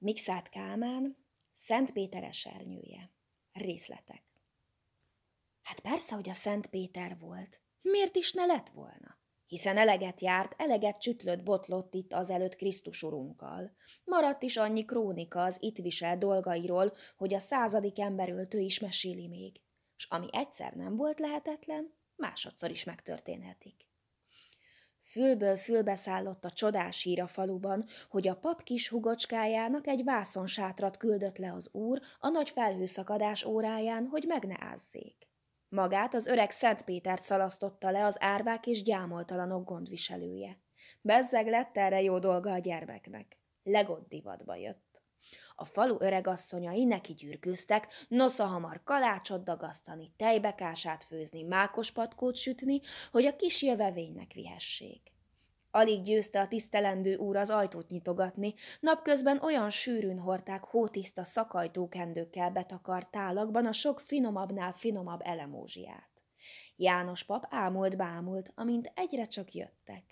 Mikszát Kálmán, Szent Péter esernyője. Részletek. Hát persze, hogy a Szent Péter volt. Miért is ne lett volna? Hiszen eleget járt, eleget csütlött botlott itt azelőtt Krisztus urunkkal. Maradt is annyi krónika az itt visel dolgairól, hogy a századik emberöltő is meséli még. S ami egyszer nem volt lehetetlen, másodszor is megtörténhetik. Fülből fülbe szállott a csodás hír a faluban, hogy a pap kis hugocskájának egy vászonsátrat küldött le az úr a nagy felhőszakadás óráján, hogy meg ne ázzék. Magát az öreg Szent Pétert szalasztotta le az árvák és gyámoltalanok gondviselője. Bezzeg lett erre jó dolga a gyermeknek. Legott divatba jött. A falu öregasszonyai neki gyürgőztek, nosza hamar kalácsot dagasztani, tejbekását főzni, mákos patkót sütni, hogy a kis jövevénynek vihessék. Alig győzte a tisztelendő úr az ajtót nyitogatni, napközben olyan sűrűn hordták hótiszta szakajtókendőkkel betakart tálakban a sok finomabbnál finomabb elemózsiát. János pap ámult-bámult, amint egyre csak jöttek.